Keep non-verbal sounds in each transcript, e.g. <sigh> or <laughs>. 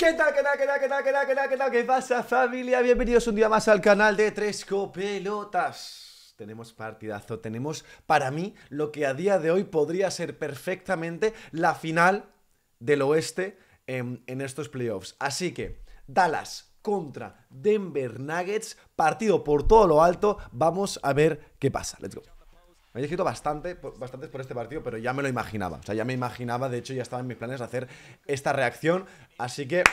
¿Qué tal, qué tal, qué tal, qué tal, qué tal, qué tal, qué pasa familia? Bienvenidos un día más al canal de Tres Copelotas. Tenemos partidazo, tenemos para mí lo que a día de hoy podría ser perfectamente la final del oeste en estos playoffs. Así que, Dallas contra Denver Nuggets, partido por todo lo alto, vamos a ver qué pasa. Let's go. Me escrito bastante, bastantes por este partido, pero ya me lo imaginaba. O sea, ya me imaginaba, de hecho ya estaba en mis planes de hacer esta reacción. Así que...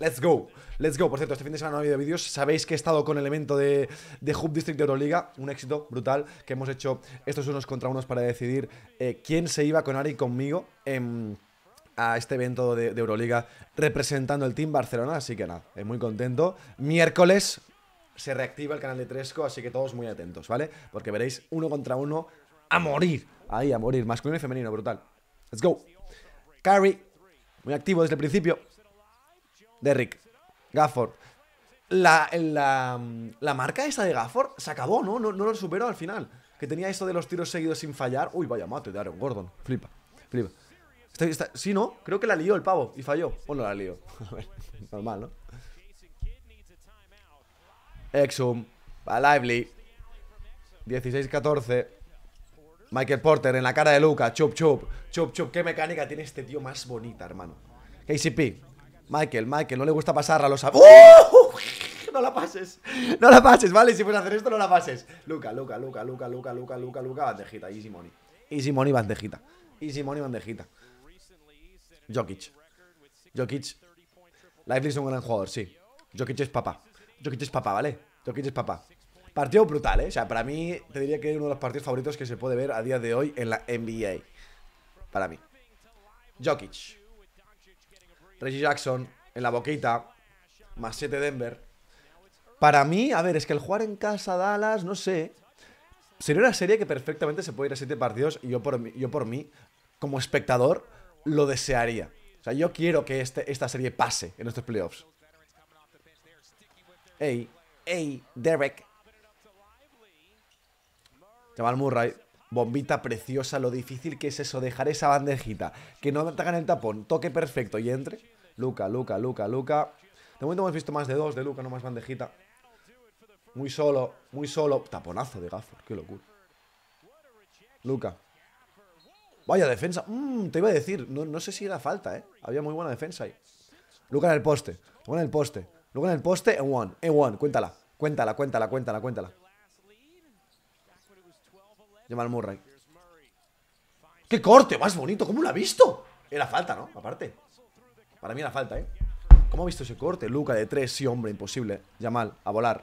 Let's go, let's go. Por cierto, este fin de semana no ha habido vídeos. Sabéis que he estado con el de, de Hub District de Euroliga. Un éxito brutal que hemos hecho estos unos contra unos para decidir eh, quién se iba con Ari conmigo a este evento de, Euroliga representando el Team Barcelona. Así que nada, estoy eh, muy contento. Miércoles, se reactiva el canal de Tresco, así que todos muy atentos, ¿vale? Porque veréis uno contra uno a morir. Ahí, a morir. Masculino y femenino, brutal. Let's go. Carry. Muy activo desde el principio. Derrick. Gafford. La, la, la marca esta de Gafford se acabó, ¿no? ¿no? lo superó al final. Que tenía esto de los tiros seguidos sin fallar. Uy, vaya mate de Aaron Gordon. Flipa, flipa. si este, este, ¿no? Creo que la lió el pavo y falló. O no la lió. <laughs> normal, ¿no? Exum, Lively. 16-14. Michael Porter en la cara de Luca. Chup, chup. Chup, chup. Qué mecánica tiene este tío más bonita, hermano. KCP. Michael, Michael. No le gusta pasarla a los... ¡Oh! No la pases. No la pases, ¿vale? Si puedes hacer esto, no la pases. Luca, Luca, Luca, Luca, Luca, Luca, Luca, Luca. Bandejita. Easy money. Easy money, bandejita. Easy money, bandejita. Jokic. Jokic. Lively es un gran jugador, sí. Jokic es papá. Jokic es papá, ¿vale? Jokic es papá. Partido brutal, ¿eh? O sea, para mí, te diría que es uno de los partidos favoritos que se puede ver a día de hoy en la NBA. Para mí. Jokic. Reggie Jackson en la boquita. Más 7 Denver. Para mí, a ver, es que el jugar en casa Dallas, no sé. Sería una serie que perfectamente se puede ir a 7 partidos y yo por, mí, yo por mí, como espectador, lo desearía. O sea, yo quiero que este, esta serie pase en estos playoffs. Ey, ey, Derek. Chaval Murray. Bombita preciosa, lo difícil que es eso, dejar esa bandejita. Que no te hagan el tapón, toque perfecto y entre. Luca, Luca, Luca, Luca. De momento hemos visto más de dos de Luca, no más bandejita. Muy solo, muy solo. Taponazo de Gaffer. qué locura. Luca. Vaya defensa. Mm, te iba a decir, no, sé si era falta, ¿eh? Había muy buena defensa ahí. Luca en el poste, Luca en el poste. Luego en el poste, en one, en one, cuéntala. Cuéntala, cuéntala, cuéntala, cuéntala. Jamal Murray. ¡Qué corte! Más bonito, ¿cómo lo ha visto? Era falta, ¿no? Aparte. Para mí era falta, ¿eh? ¿Cómo ha visto ese corte? Luca de tres, sí, hombre, imposible. Jamal, a volar.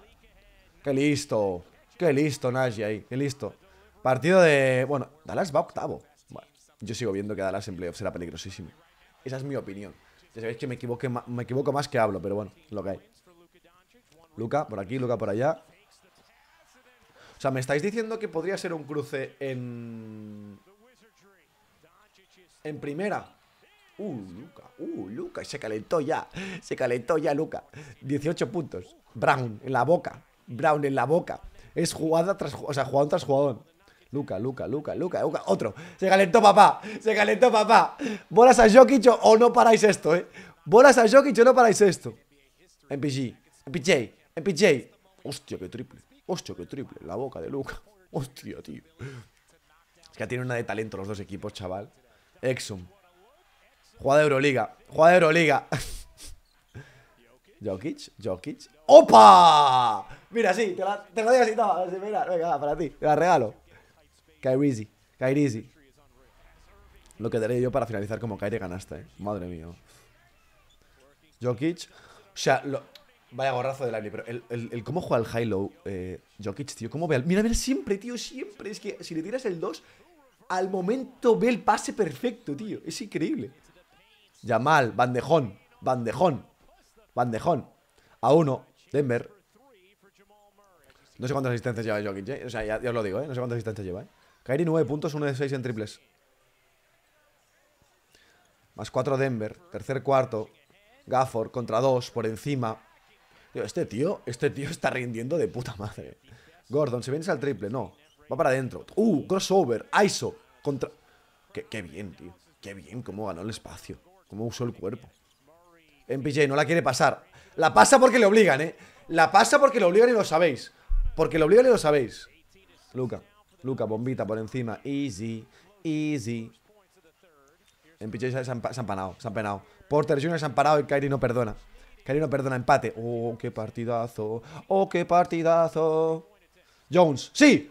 ¡Qué listo! ¡Qué listo, Nagy ahí! ¡Qué listo! Partido de... Bueno, Dallas va octavo. yo sigo viendo que Dallas en playoffs será peligrosísimo. Esa es mi opinión. Ya sabéis que me, me equivoco más que hablo, pero bueno, lo que hay. Luca por aquí, Luca por allá. O sea, me estáis diciendo que podría ser un cruce en... En primera. Uh, Luca, uh, Luca. Se calentó ya. Se calentó ya, Luca. 18 puntos. Brown en la boca. Brown en la boca. Es jugada tras... O sea, jugador tras jugador. Luca, Luca, Luca, Luca, Luca, otro. Se calentó papá, se calentó papá. Bolas a Jokic o oh, no paráis esto, ¿eh? Bolas a Jokic o no paráis esto. MPG, MPJ, MPJ. Hostia, qué triple. Hostia, qué triple. La boca de Luca. <laughs> Hostia, tío. Es que tienen una de talento los dos equipos, chaval. Exum. Juega de Euroliga. juega de Euroliga. <laughs> Jokic, Jokic. ¡Opa! Mira, sí, te la, te la digo así, Mira, venga, para ti. Te la regalo. Kairizi. Kairizi. Lo que daré yo para finalizar como Kairi ganaste, ¿eh? Madre mía. Jokic. O sea, vaya gorrazo de Lani, pero el, cómo juega el high-low eh, Jokic, tío. Cómo ve al... Mira, mira, siempre, tío, siempre. Es que si le tiras el 2, al momento ve el pase perfecto, tío. Es increíble. Yamal, Bandejón, Bandejón, Bandejón. A uno, Denver. No sé cuántas asistencias lleva Jokic, eh, O sea, ya, ya os lo digo, ¿eh? No sé cuántas asistencias lleva, ¿eh? Kairi 9 puntos, 1 de 6 en triples. Más 4 Denver. Tercer cuarto. Gafford contra 2 por encima. este tío, este tío está rindiendo de puta madre. Gordon, se vence al triple, no. Va para adentro. Uh, crossover. ISO. Contra. Qué, bien, tío. Qué bien cómo ganó el espacio. Cómo usó el cuerpo. MPJ no la quiere pasar. La pasa porque le obligan, ¿eh? La pasa porque le obligan y lo sabéis. Porque le obligan y lo sabéis. Luca. Luca, bombita por encima. Easy, easy. En san se, han, panado, se Porter Jr. se han parado y Kairi no perdona. Kairi no perdona, empate. Oh, qué partidazo. Oh, qué partidazo. Jones, sí.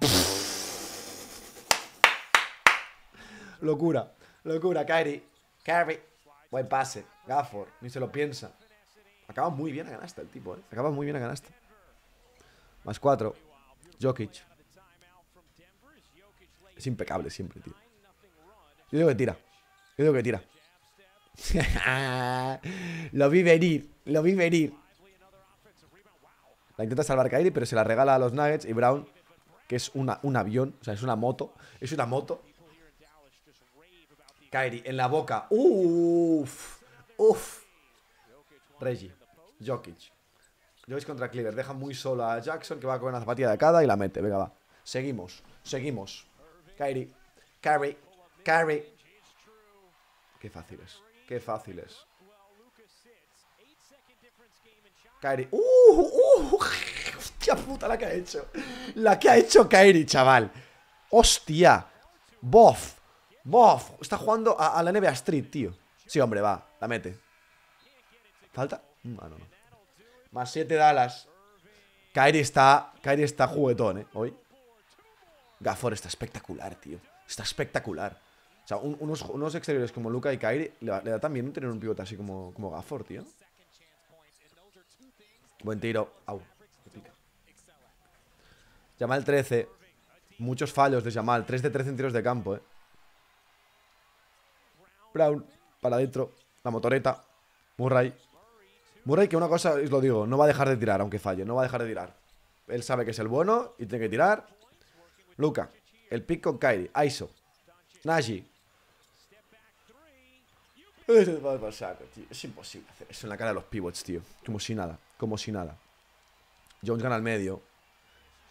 <laughs> locura, locura, Kairi. Kairi. Buen pase. Gafford, ni se lo piensa. Acaba muy bien a ganaste el tipo, ¿eh? Acaba muy bien a ganaste Más cuatro. Jokic. Es impecable siempre, tío. Yo digo que tira. Yo digo que tira. <laughs> lo vi venir. Lo vi venir. La intenta salvar Kairi, pero se la regala a los Nuggets y Brown, que es una, un avión, o sea, es una moto. Es una moto. Kyrie, en la boca. Uf. Uf. Reggie. Jokic. Jokic contra Cleaver. Deja muy solo a Jackson, que va con una zapatilla de cada y la mete. Venga, va. Seguimos. Seguimos. Kairi. Kairi. Kairi. Qué fácil es. Qué fácil es. Kairi. Uh, ¡Uh! ¡Uh! ¡Hostia puta la que ha hecho! La que ha hecho Kairi, chaval. ¡Hostia! ¡Bof! ¡Bof! Está jugando a, la NBA Street, tío. Sí, hombre, va. La mete. ¿Falta? Mm, ah, no, no. Más 7 Dallas. Kairi está, Kairi está juguetón, ¿eh? Hoy. Gafford está espectacular, tío. Está espectacular. O sea, unos, exteriores como Luca y Kairi le, da también tener un pivote así como, como Gafford, tío. Buen tiro. Au. Jamal 13. Muchos fallos de Jamal 3 de 13 en tiros de campo, eh. Brown. Para adentro. La motoreta. Murray. Murray, que una cosa os lo digo, no va a dejar de tirar, aunque falle, no va a dejar de tirar. Él sabe que es el bueno y tiene que tirar. Luca. El pick con Kairi ISO. Najee. Es imposible hacer eso en la cara de los pivots, tío. Como si nada. Como si nada. Jones gana al medio.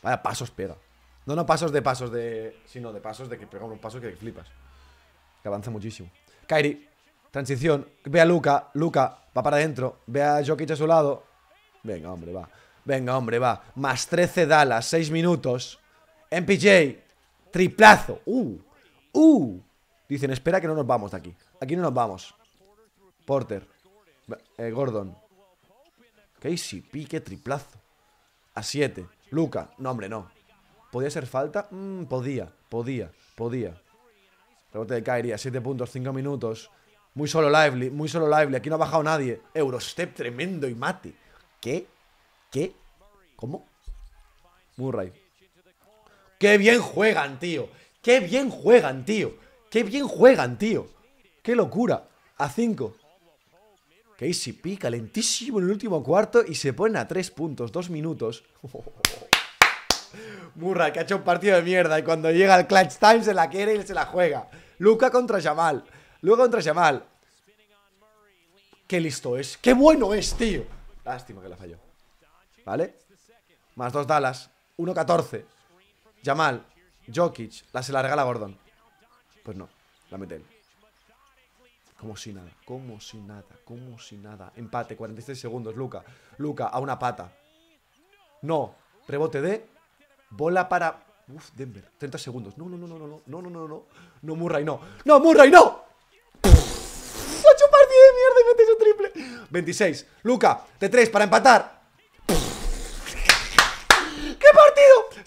Vaya, pasos pega. No, no pasos de pasos de. Sino de pasos de que pega unos pasos que flipas. Que avanza muchísimo. Kairi. Transición. Ve a Luca. Luca va para adentro. Ve a Jokic a su lado. Venga, hombre, va. Venga, hombre, va. Más 13 Dallas. 6 minutos. MPJ. Triplazo. Uh. Uh. Dicen, espera que no nos vamos de aquí. Aquí no nos vamos. Porter. Eh, Gordon. Casey pique, triplazo. A 7. Luca. No, hombre, no. ¿Podía ser falta? Mm, podía, podía, podía. Rebote de caería, a 7 puntos, 5 minutos. Muy solo lively, muy solo lively. Aquí no ha bajado nadie. Eurostep tremendo y mate. ¿Qué? ¿Qué? ¿Cómo? Murray. Qué bien juegan, tío. Qué bien juegan, tío. Qué bien juegan, tío. Qué locura. A 5. pica, calentísimo en el último cuarto y se ponen a 3 puntos, 2 minutos. ¡Burra, <laughs> que ha hecho un partido de mierda y cuando llega el clutch time se la quiere y se la juega. Luca contra Jamal. Luca contra Jamal. Qué listo es. Qué bueno es, tío. Lástima que la falló. ¿Vale? Más dos Dallas. 1-14. Yamal, Jokic, la se la regala Gordon. Pues no, la mete Como si nada, como si nada, como si nada. Empate, 46 segundos, Luca. Luca, a una pata. No, rebote de... Bola para... Uf, Denver, 30 segundos. No, no, no, no, no, no, no, no, no, no. No, Murray, no. No, Murray, no. Ocho partidos de mierda y metes triple. 26. Luca, de 3 para empatar.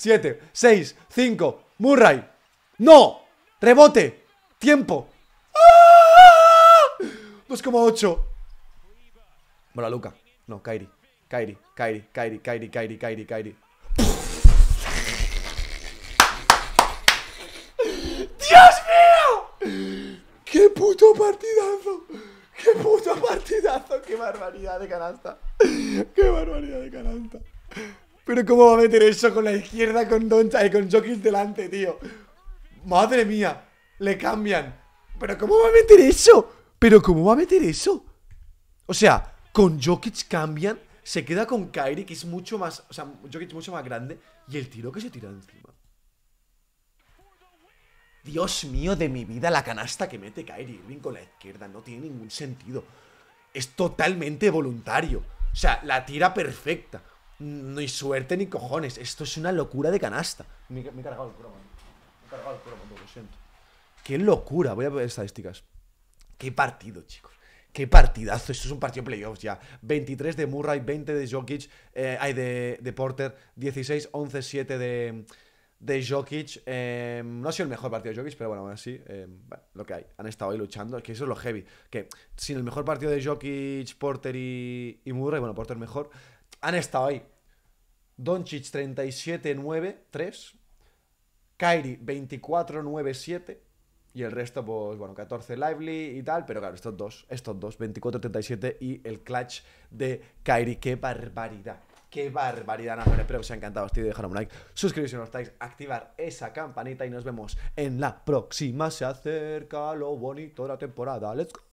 7, 6, 5. Murray. No. Rebote. Tiempo. ¡Ah! 2,8. Bueno, Luca. No, Kairi. Kairi, Kairi, Kairi, Kairi, Kairi, Kairi, Kairi. ¡Dios mío! ¡Qué puto partidazo! ¡Qué puto partidazo! ¡Qué barbaridad de canasta! ¡Qué barbaridad de canasta! Pero ¿cómo va a meter eso con la izquierda con Doncha y con Jokic delante, tío? Madre mía, le cambian. Pero ¿cómo va a meter eso? Pero ¿cómo va a meter eso? O sea, con Jokic cambian, se queda con Kyrie, que es mucho más, o sea, Jokic mucho más grande, y el tiro que se tira encima. Dios mío de mi vida, la canasta que mete Kyrie Irving con la izquierda no tiene ningún sentido. Es totalmente voluntario. O sea, la tira perfecta no suerte ni cojones. Esto es una locura de canasta. Me, he cargado el cromo. Me he cargado el cromo, lo siento. Qué locura. Voy a ver estadísticas. Qué partido, chicos. Qué partidazo. Esto es un partido de playoffs ya. 23 de Murray, 20 de Jokic, hay eh, de, Porter, 16, 11, 7 de, de Jokic. Eh, no ha sido el mejor partido de Jokic, pero bueno, aún así, eh, lo que hay. Han estado ahí luchando. Es que eso es lo heavy. Que sin el mejor partido de Jokic, Porter y, y Murray, bueno, Porter mejor han estado ahí. Doncic 3793 Kairi 2497 y el resto, pues bueno, 14 Lively y tal, pero claro, estos dos, estos dos, 24-37 y el clutch de Kairi, qué barbaridad. ¡Qué barbaridad! espero que os haya encantado estoy vídeo. Dejar un like, suscribiros si no estáis, activar esa campanita y nos vemos en la próxima. Se acerca lo bonito de la temporada. ¡Let's go!